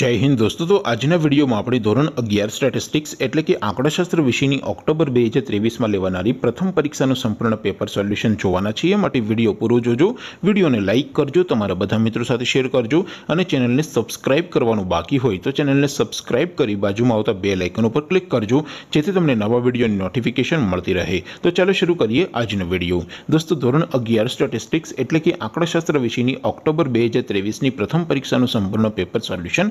जय हिंद दोस्तों तो आज ना वीडियो માં આપડી ધોરણ 11 स्टैटिस्टिक्स એટલે કે આંકડાશાસ્ત્ર વિષયની ઓક્ટોબર 2023 માં લેવાણારી પ્રથમ પરીક્ષા નું સંપૂર્ણ પેપર સોલ્યુશન જોવાના છે એ માટે વિડિયો પૂરું જોજો વિડિયોને લાઈક કરજો તમારા બધા મિત્રો સાથે શેર કરજો અને ચેનલને સબ્સ્ક્રાઇબ કરવાનું બાકી હોય તો ચેનલને સબ્સ્ક્રાઇબ કરી બાજુમાં આવતા બેલ આઇકન ઉપર ક્લિક કરજો જેથી તમને નવા વિડિયોની નોટિફિકેશન મળતી રહે તો ચાલો શરૂ કરીએ આજનો વિડિયો दोस्तों ધોરણ 11 स्टैटिस्टिक्स એટલે કે આંકડાશાસ્ત્ર વિષયની ઓક્ટોબર 2023 ની પ્રથમ પરીક્ષા નું સંપૂર્ણ paper solution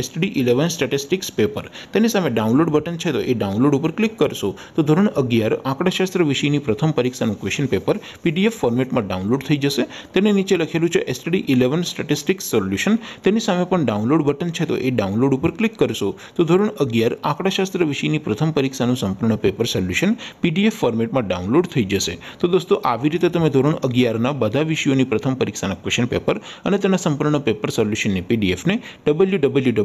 ST eleven statistics paper તેની સામે ડાઉનલોડ બટન છે તો એ ડાઉનલોડ ઉપર ક્લિક કરશો તો ધોરણ અગિયાર આંકડાશાસ્ત્ર વિષયની પ્રથમ પરીક્ષાનું ક્વેશ્ચન પેપર પીડીએફ ફોર્મેટમાં ડાઉનલોડ થઈ જશે તેની નીચે લખેલું છે એસટીડી ઇલેવન સ્ટેટિસ્ટિક્સ સોલ્યુશન તેની સામે પણ ડાઉનલોડ બટન છે તો એ ડાઉનલોડ ઉપર ક્લિક કરશો તો ધોરણ અગિયાર આંકડાશાસ્ત્ર વિષયની પ્રથમ પરીક્ષાનું સંપૂર્ણ પેપર સોલ્યુશન પીડીએફ ફોર્મેટમાં ડાઉનલોડ થઈ જશે તો દોસ્તો આવી રીતે તમે ધોરણ અગિયારના બધા વિષયોની પ્રથમ પરીક્ષાના ક્વેશ્ચન પેપર અને તેના સંપૂર્ણ પેપર સોલ્યુશનની પીડીએફને ડબલ્યુ ડબલ્યુ